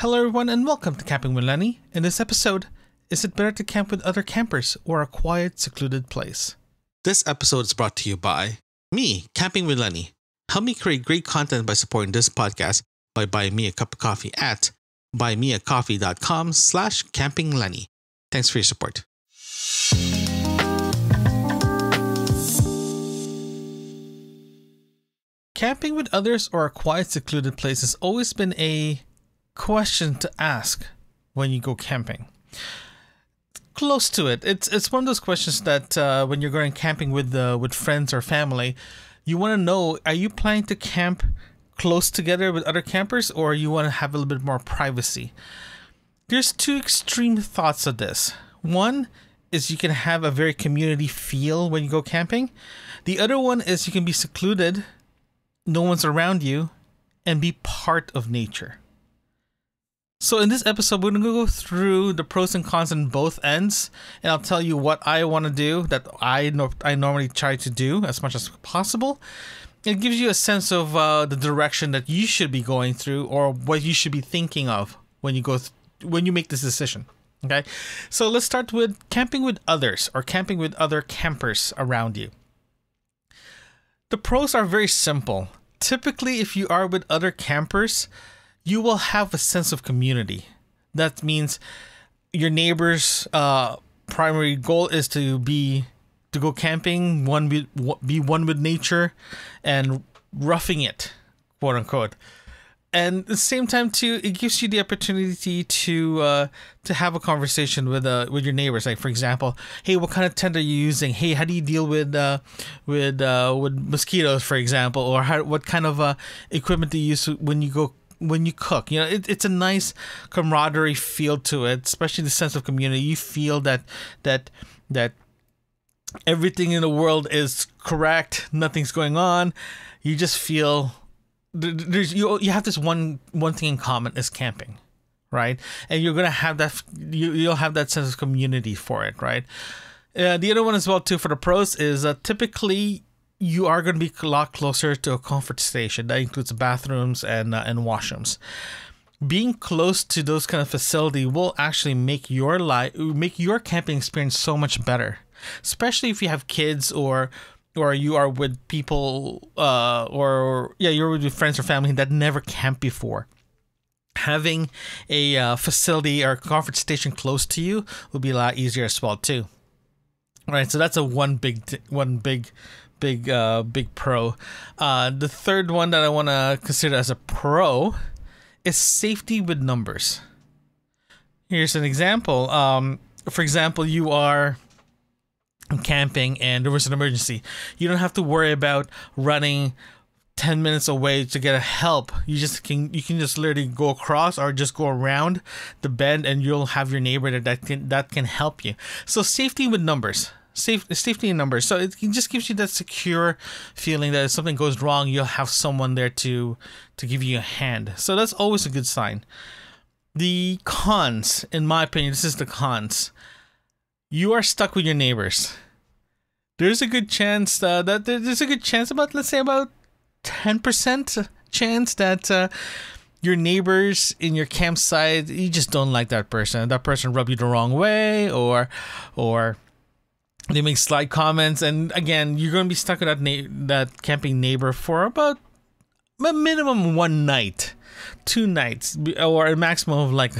Hello everyone and welcome to Camping with Lenny. In this episode, is it better to camp with other campers or a quiet, secluded place? This episode is brought to you by me, Camping with Lenny. Help me create great content by supporting this podcast by buying me a cup of coffee at buymeacoffee.com slash campinglenny. Thanks for your support. Camping with others or a quiet, secluded place has always been a question to ask when you go camping. Close to it. It's it's one of those questions that uh, when you're going camping with uh, with friends or family, you want to know: Are you planning to camp close together with other campers, or you want to have a little bit more privacy? There's two extreme thoughts of this. One is you can have a very community feel when you go camping. The other one is you can be secluded, no one's around you, and be part of nature. So in this episode, we're gonna go through the pros and cons on both ends, and I'll tell you what I want to do that I no I normally try to do as much as possible. It gives you a sense of uh, the direction that you should be going through or what you should be thinking of when you go when you make this decision. Okay, so let's start with camping with others or camping with other campers around you. The pros are very simple. Typically, if you are with other campers, you will have a sense of community. That means your neighbor's uh, primary goal is to be to go camping, one be, be one with nature, and roughing it, quote unquote. And at the same time, too, it gives you the opportunity to uh, to have a conversation with uh, with your neighbors. Like, for example, hey, what kind of tent are you using? Hey, how do you deal with uh, with uh, with mosquitoes, for example, or how, what kind of uh, equipment do you use when you go when you cook. You know, it, it's a nice camaraderie feel to it, especially the sense of community. You feel that that that everything in the world is correct. Nothing's going on. You just feel there's you you have this one one thing in common is camping right and you're gonna have that you, you'll have that sense of community for it right uh, the other one as well too for the pros is uh, typically you are going to be a lot closer to a comfort station. That includes bathrooms and uh, and washrooms. Being close to those kind of facility will actually make your life make your camping experience so much better, especially if you have kids or or you are with people uh, or yeah you're with your friends or family that never camped before having a uh, facility or comfort station close to you will be a lot easier as well too all right so that's a one big one big big uh, big pro. Uh, the third one that I want to consider as a pro is safety with numbers. Here's an example. Um, for example, you are camping and there was an emergency. You don't have to worry about running 10 minutes away to get help you just can you can just literally go across or just go around the bend and you'll have your neighbor that, that can that can help you so safety with numbers safe, safety in numbers. So it, it, just gives you that secure feeling that if something goes wrong, you'll have someone there to to give you a hand. So that's always a good sign. The cons, in my opinion, this is the cons. You are stuck with your neighbors. There's a good chance uh, that there's a good chance about let's say about ten percent chance that. Uh, your neighbors in your campsite you just don't like that person that person rub you the wrong way or or they make sly comments, and again, you're going to be stuck with that na- that camping neighbor for about a minimum one night, two nights, or a maximum of like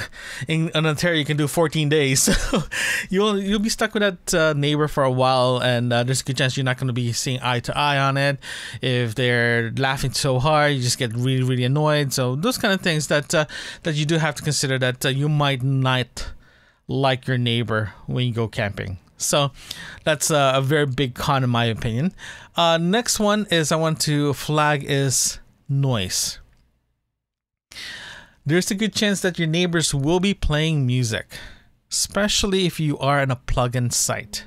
in, in Ontario you can do 14 days. So you'll you'll be stuck with that uh, neighbor for a while, and uh, there's a good chance you're not going to be seeing eye to eye on it. If they're laughing so hard, you just get really really annoyed. So those kind of things that uh, that you do have to consider that uh, you might not like your neighbor when you go camping. So that's a very big con in my opinion. Uh, next one is I want to flag is noise. There's a good chance that your neighbors will be playing music, especially if you are in a plug-in site.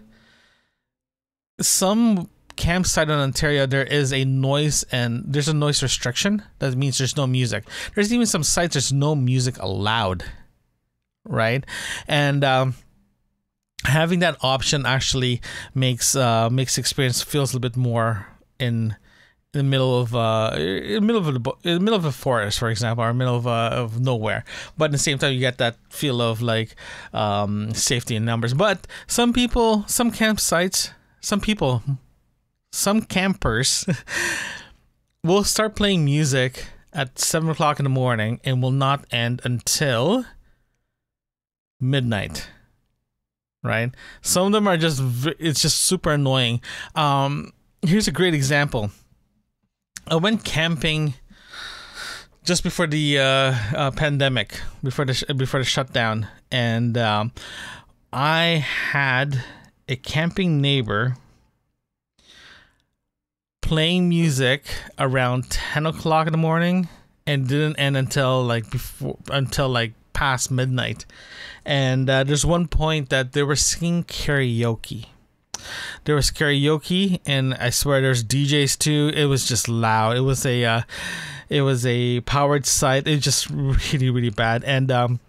Some campsite in Ontario, there is a noise and there's a noise restriction. That means there's no music. There's even some sites there's no music allowed, right? And um, having that option actually makes uh, makes experience feels a little bit more in in the middle of uh, in middle of the, in the middle of a forest, for example, or middle of uh, of nowhere. But at the same time, you get that feel of like um, safety in numbers. But some people, some campsites, some people, some campers will start playing music at seven o'clock in the morning and will not end until midnight right? Some of them are just it's just super annoying. Um, here's a great example. I went camping just before the uh, uh, pandemic, before the before the shutdown, and um, I had a camping neighbor playing music around 10 o'clock in the morning and didn't end until like before until like past midnight. And uh, there's one point that they were singing karaoke. There was karaoke, and I swear there's DJs too. It was just loud. It was a, uh, it was a powered site. It was just really, really bad. And um,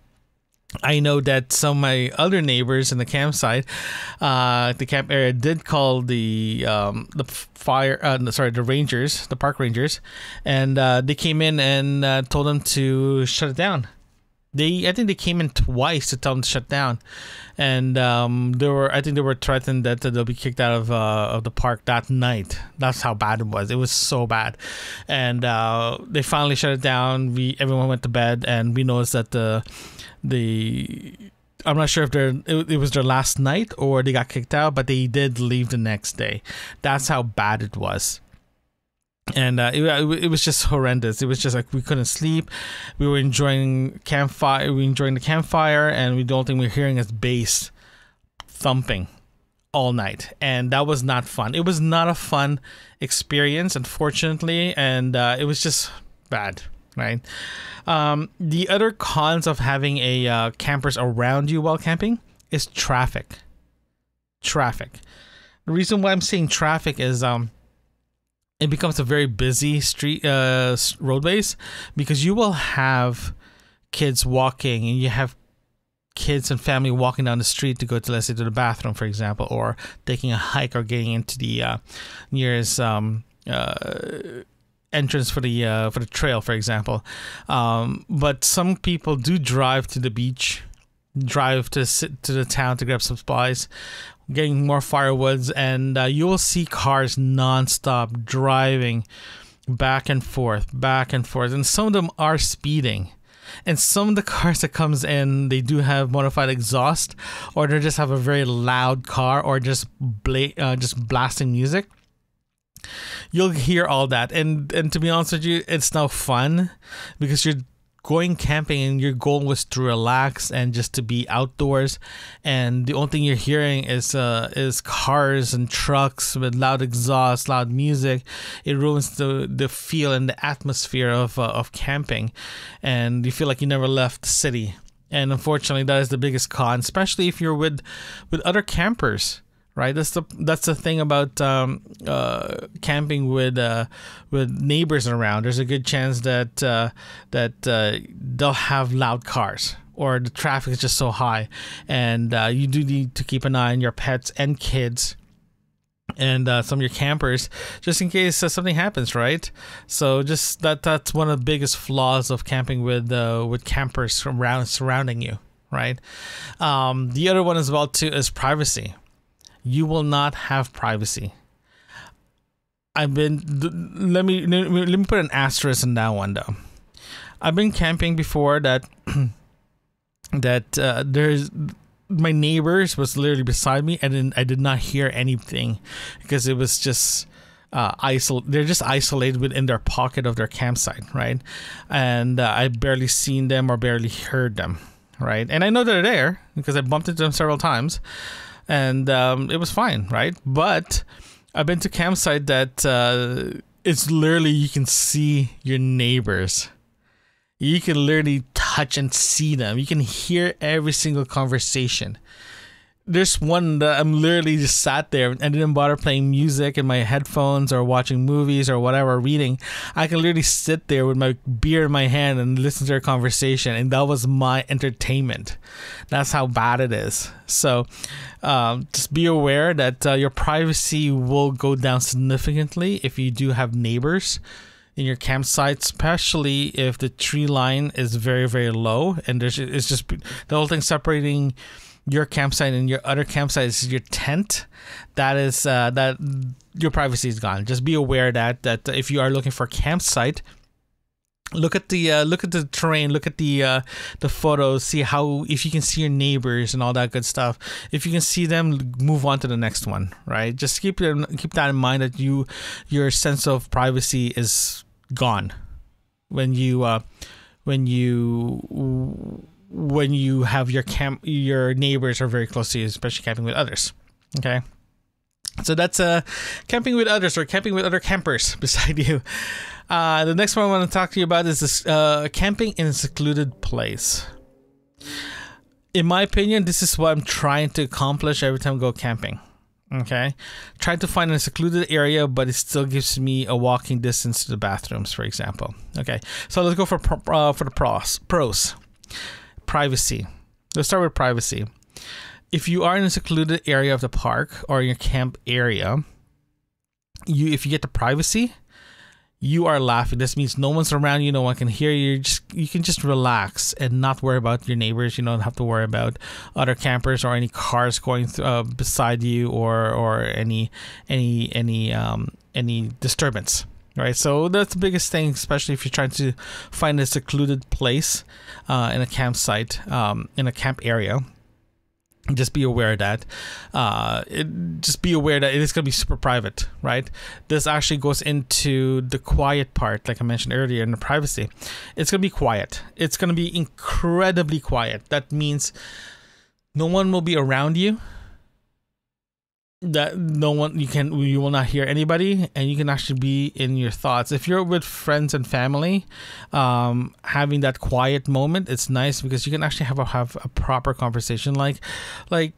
I know that some of my other neighbors in the campsite, uh, the camp area, did call the um, the fire. Uh, no, sorry, the rangers, the park rangers, and uh, they came in and uh, told them to shut it down they I think they came in twice to tell them to shut down, and um, they were I think they were threatened that they'll be kicked out of uh, of the park that night. That's how bad it was. It was so bad, and uh, they finally shut it down. We everyone went to bed, and we noticed that the the I'm not sure if they're it, it was their last night or they got kicked out, but they did leave the next day. That's how bad it was and uh, it, it was just horrendous. It was just like we couldn't sleep. We were enjoying campfire. We were enjoying the campfire, and we don't think we we're hearing is bass thumping all night, and that was not fun. It was not a fun experience, unfortunately, and uh, it was just bad. Right. Um, the other cons of having a uh, campers around you while camping is traffic. Traffic. The reason why I'm saying traffic is um, it becomes a very busy street uh, roadways because you will have kids walking and you have kids and family walking down the street to go to let's say to the bathroom for example or taking a hike or getting into the uh, nearest um, uh, entrance for the uh, for the trail for example um, but some people do drive to the beach drive to sit to the town to grab some supplies, getting more firewoods, and uh, you will see cars nonstop driving back and forth, back and forth, and some of them are speeding. And some of the cars that comes in, they do have modified exhaust, or they just have a very loud car, or just bla- uh, just blasting music. You'll hear all that, and and to be honest with you, it's now fun because you're going camping and your goal was to relax and just to be outdoors and the only thing you're hearing is uh, is cars and trucks with loud exhaust loud music it ruins the the feel and the atmosphere of uh, of camping and you feel like you never left the city and unfortunately that is the biggest con especially if you're with with other campers right? That's the that's the thing about um, uh, camping with uh, with neighbors around. There's a good chance that uh, that uh, they'll have loud cars or the traffic is just so high, and uh, you do need to keep an eye on your pets and kids. And uh, some of your campers, just in case something happens, right? So just that—that's one of the biggest flaws of camping with with campers around surrounding you, right? Um, the other one as well too is privacy, you will not have privacy. I've been let me let me put an asterisk in that one though. I've been camping before that that uh, there's my neighbors was literally beside me and I did not hear anything because it was just uh, isol- they're just isolated within their pocket of their campsite, right? And uh, I barely seen them or barely heard them, right? And I know they're there because I bumped into them several times, and um, it was fine, right? But I've been to campsite that uh, it's literally you can see your neighbors. You can literally touch and see them. You can hear every single conversation there's one that I'm literally just sat there and didn't bother playing music in my headphones or watching movies or whatever, reading. I can literally sit there with my beer in my hand and listen to their conversation, and that was my entertainment. That's how bad it is. So, um, just be aware that uh, your privacy will go down significantly if you do have neighbors in your campsite, especially if the tree line is very very low and there's it's just the whole thing separating your campsite and your other campsite is your tent, that is uh, that your privacy is gone. Just be aware that that if you are looking for a campsite, look at the uh, look at the terrain look at the uh, the photos see how if you can see your neighbors and all that good stuff if you can see them move on to the next one right just keep your, keep that in mind that you your sense of privacy is gone when you uh, when you when you have your camp your neighbors are very close to you, especially camping with others. Okay. So that's uh, camping with others or camping with other campers beside you. Uh, the next one I want to talk to you about is this, uh, camping in a secluded place. In my opinion, this is what I'm trying to accomplish every time I go camping. Okay, trying to find a secluded area, but it still gives me a walking distance to the bathrooms, for example. Okay, so let's go for pro- uh, for the pros. Pros privacy. Let's start with privacy. If you are in a secluded area of the park or your camp area, you if you get the privacy, you are laughing. This means no one's around you, no one can hear you. You're just you can just relax and not worry about your neighbors. You don't have to worry about other campers or any cars going uh, beside you or or any any any um, any disturbance right? So that's the biggest thing, especially if you're trying to find a secluded place uh, in a campsite, um, in a camp area. Just be aware that, uh, it, just be aware that it is going to be super private, right? This actually goes into the quiet part, like I mentioned earlier, in the privacy. It's going to be quiet. It's going to be incredibly quiet. That means no one will be around you that no one you can you will not hear anybody and you can actually be in your thoughts if you're with friends and family um, having that quiet moment it's nice because you can actually have a have a proper conversation like like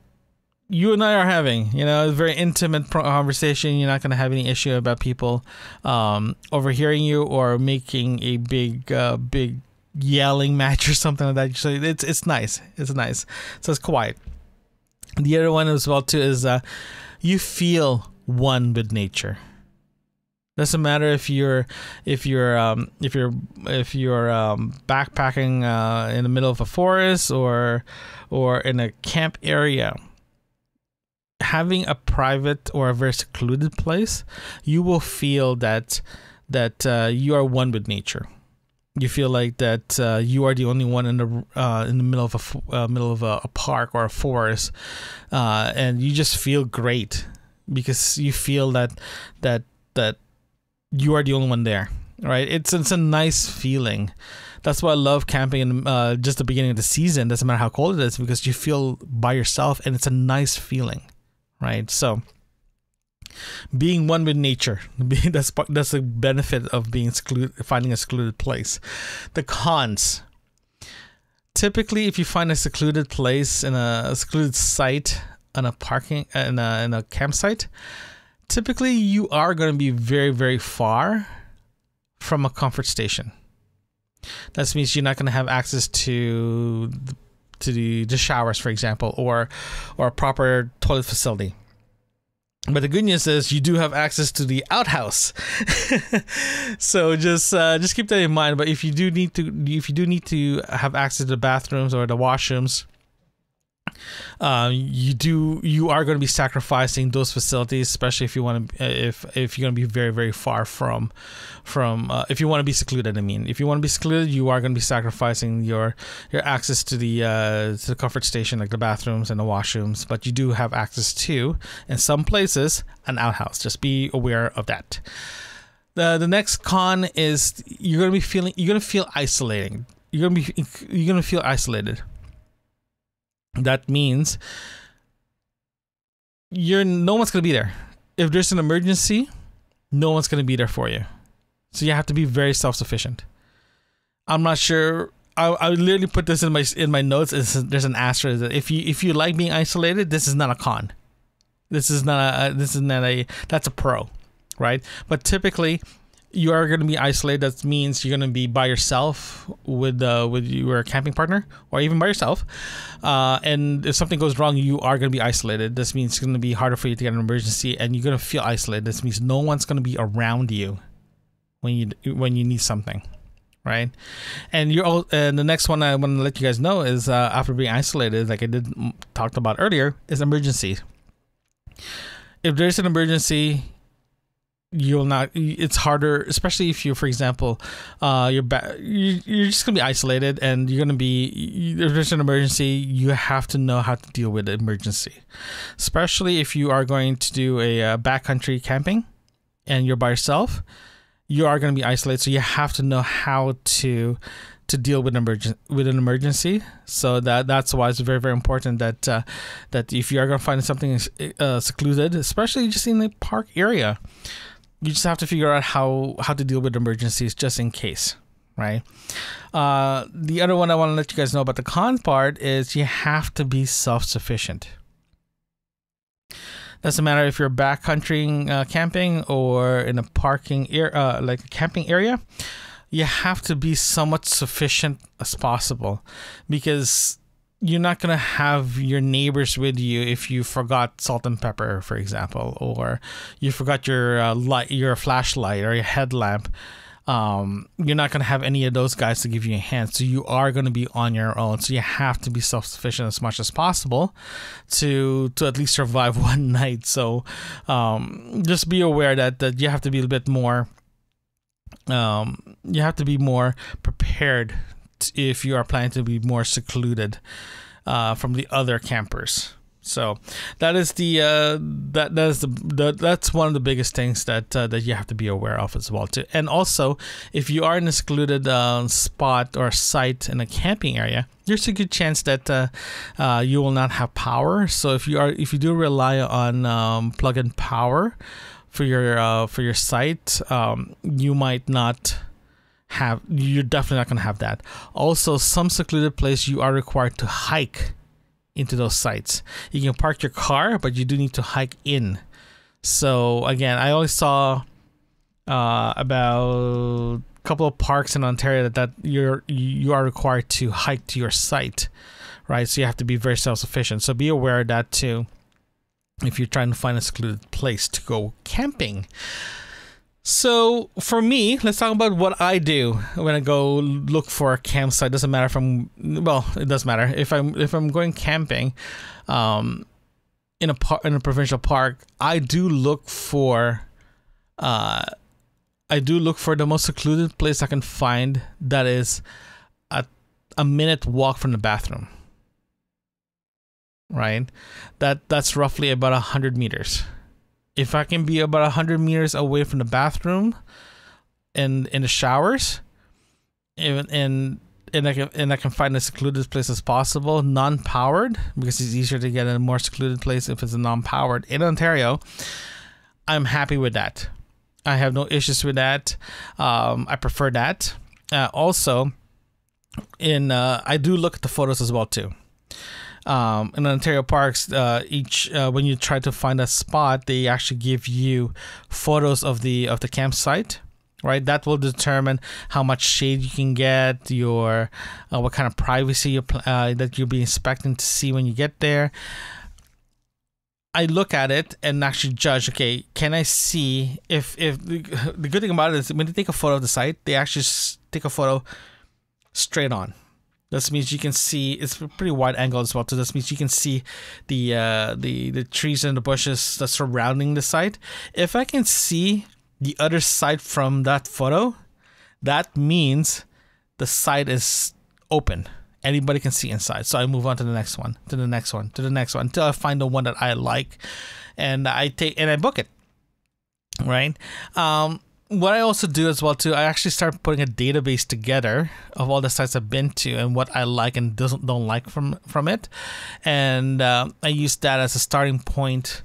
you and I are having, you know, a very intimate conversation. You're not going to have any issue about people um, overhearing you or making a big, uh, big yelling match or something like that. So it's it's nice. It's nice. So it's quiet. The other one as well too is uh, you feel one with nature. Doesn't matter if you're if you're um, if you're if you're um, backpacking uh, in the middle of a forest or or in a camp area. Having a private or a very secluded place, you will feel that that uh, you are one with nature you feel like that uh, you are the only one in the uh, in the middle of a uh, middle of a, a, park or a forest, uh, and you just feel great because you feel that that that you are the only one there. Right? It's it's a nice feeling. That's why I love camping in uh, just the beginning of the season. Doesn't matter how cold it is because you feel by yourself, and it's a nice feeling. Right? So being one with nature. that's that's the benefit of being excluded, finding a secluded place. The cons. Typically, if you find a secluded place in a secluded site on a parking in a, in a campsite, typically you are going to be very very far from a comfort station. That means you're not going to have access to the, to the, the showers, for example, or or a proper toilet facility but the good news is you do have access to the outhouse, so just uh, just keep that in mind. But if you do need to, if you do need to have access to the bathrooms or the washrooms, uh, you do you are going to be sacrificing those facilities, especially if you want to if if you're going to be very very far from from uh, if you want to be secluded. I mean, if you want to be secluded, you are going to be sacrificing your your access to the uh, to the comfort station, like the bathrooms and the washrooms. But you do have access to in some places an outhouse. Just be aware of that. The, the next con is you're gonna be feeling you're gonna feel isolating. You're gonna be you're gonna feel isolated that means you're no one's going to be there. If there's an emergency, no one's going to be there for you. So you have to be very self-sufficient. I'm not sure I, I literally put this in my in my notes. It's, there's an asterisk. If you if you like being isolated, this is not a con. This is not a this is not a that's a pro, right? But typically, you are going to be isolated. That means you're going to be by yourself with uh, with your camping partner, or even by yourself. Uh, and if something goes wrong, you are going to be isolated. This means it's going to be harder for you to get an emergency, and you're going to feel isolated. This means no one's going to be around you when you when you need something, right? And you're all, and the next one I want to let you guys know is uh, after being isolated, like I did mm, talked about earlier, is emergency. If there's an emergency, you'll not it's harder especially if you for example uh you're ba- you, are just gonna be isolated and you're gonna be if there's an emergency you have to know how to deal with the emergency especially if you are going to do a uh, backcountry camping and you're by yourself you are going to be isolated so you have to know how to to deal with an emergency with an emergency so that that's why it's very very important that uh, that if you are going to find something uh, secluded especially just in a park area you just have to figure out how how to deal with emergencies just in case right uh, the other one i want to let you guys know about the con part is you have to be self-sufficient doesn't matter if you're backcountry uh, camping or in a parking area uh, like a camping area you have to be somewhat sufficient as possible because you're not gonna have your neighbors with you if you forgot salt and pepper, for example, or you forgot your uh, light, your flashlight, or your headlamp. Um, you're not gonna have any of those guys to give you a hand, so you are gonna be on your own. So you have to be self sufficient as much as possible to to at least survive one night. So um, just be aware that that you have to be a bit more. Um, you have to be more prepared if you are planning to be more secluded uh, from the other campers. So that is the uh, that that is the, the, that's one of the biggest things that uh, that you have to be aware of as well too. And also, if you are in a secluded uh, spot or site in a camping area, there's a good chance that uh, uh, you will not have power. So if you are if you do rely on um, plug-in power for your uh, for your site, um, you might not have you're definitely not going to have that also some secluded place you are required to hike into those sites you can park your car but you do need to hike in so again i only saw uh, about a couple of parks in ontario that, that you're you are required to hike to your site right so you have to be very self-sufficient so be aware of that too if you're trying to find a secluded place to go camping so for me, let's talk about what I do when I go look for a campsite. Doesn't matter if I'm well, it does matter if I'm if I'm going camping, um, in a par- in a provincial park. I do look for, uh, I do look for the most secluded place I can find that is a a minute walk from the bathroom. Right, that that's roughly about a hundred meters if I can be about 100 meters away from the bathroom and in the showers and and and I can and I can find as secluded place as possible, non-powered because it's easier to get in a more secluded place if it's a non-powered in Ontario. I'm happy with that. I have no issues with that. Um, I prefer that. Uh, also, in uh, I do look at the photos as well too um, in Ontario parks, uh, each uh, when you try to find a spot, they actually give you photos of the of the campsite. Right, that will determine how much shade you can get, your uh, what kind of privacy you, uh, that you'll be expecting to see when you get there. I look at it and actually judge. Okay, can I see if if the good thing about it is when they take a photo of the site, they actually take a photo straight on this means you can see it's a pretty wide angle as well. So this means you can see the uh, the the trees and the bushes that's surrounding the site. If I can see the other side from that photo, that means the site is open. Anybody can see inside. So I move on to the next one, to the next one, to the next one until I find the one that I like, and I take and I book it. Right. Um, what I also do as well too, I actually start putting a database together of all the sites I've been to and what I like and doesn't don't like from from it, and uh, I use that as a starting point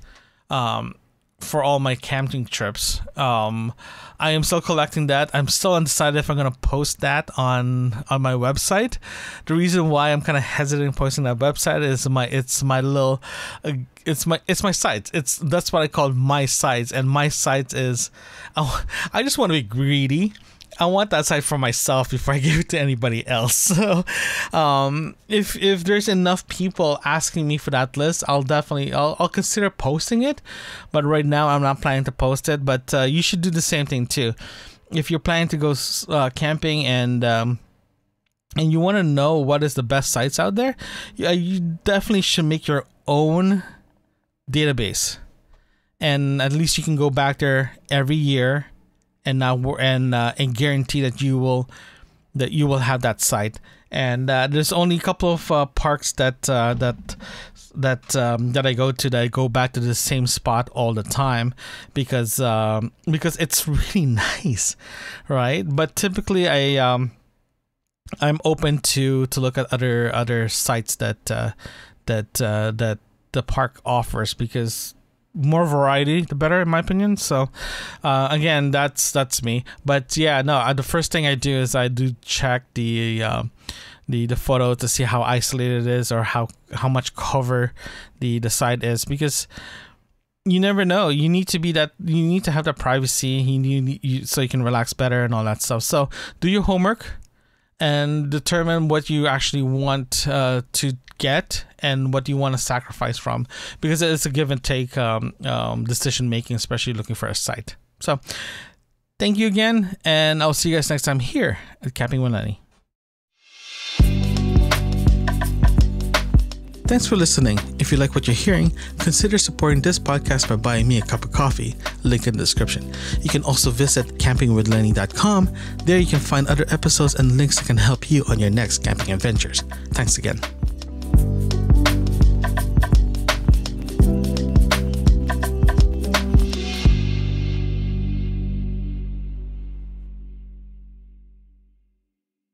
um, for all my camping trips. Um, I am still collecting that. I'm still undecided if I'm gonna post that on on my website. The reason why I'm kind of hesitant posting that website is my it's my little, uh, it's my it's my sites. It's that's what I call my sites, and my sites is, oh, I just want to be greedy I want that site for myself before I give it to anybody else. So, um, if if there's enough people asking me for that list, I'll definitely I'll, I'll consider posting it. But right now, I'm not planning to post it. But uh, you should do the same thing too. If you're planning to go uh, camping and um, and you want to know what is the best sites out there, yeah, uh, you definitely should make your own database. And at least you can go back there every year and now and uh, and guarantee that you will that you will have that site. And uh, there's only a couple of uh, parks that uh, that that um, that I go to that I go back to the same spot all the time because um, because it's really nice, right? But typically I um, I'm open to to look at other other sites that uh, that uh, that the park offers because more variety, the better, in my opinion. So, uh, again, that's that's me. But yeah, no. I, uh, the first thing I do is I do check the uh, the the photo to see how isolated it is or how how much cover the the site is because you never know. You need to be that. You need to have that privacy. You need you, so you can relax better and all that stuff. So do your homework and determine what you actually want uh, to get and what you want to sacrifice from because it's a give and take um, um, decision making especially looking for a site so thank you again and i'll see you guys next time here at capping 190 Thanks for listening. If you like what you're hearing, consider supporting this podcast by buying me a cup of coffee, link in the description. You can also visit campingwithlenny.com. There you can find other episodes and links that can help you on your next camping adventures. Thanks again.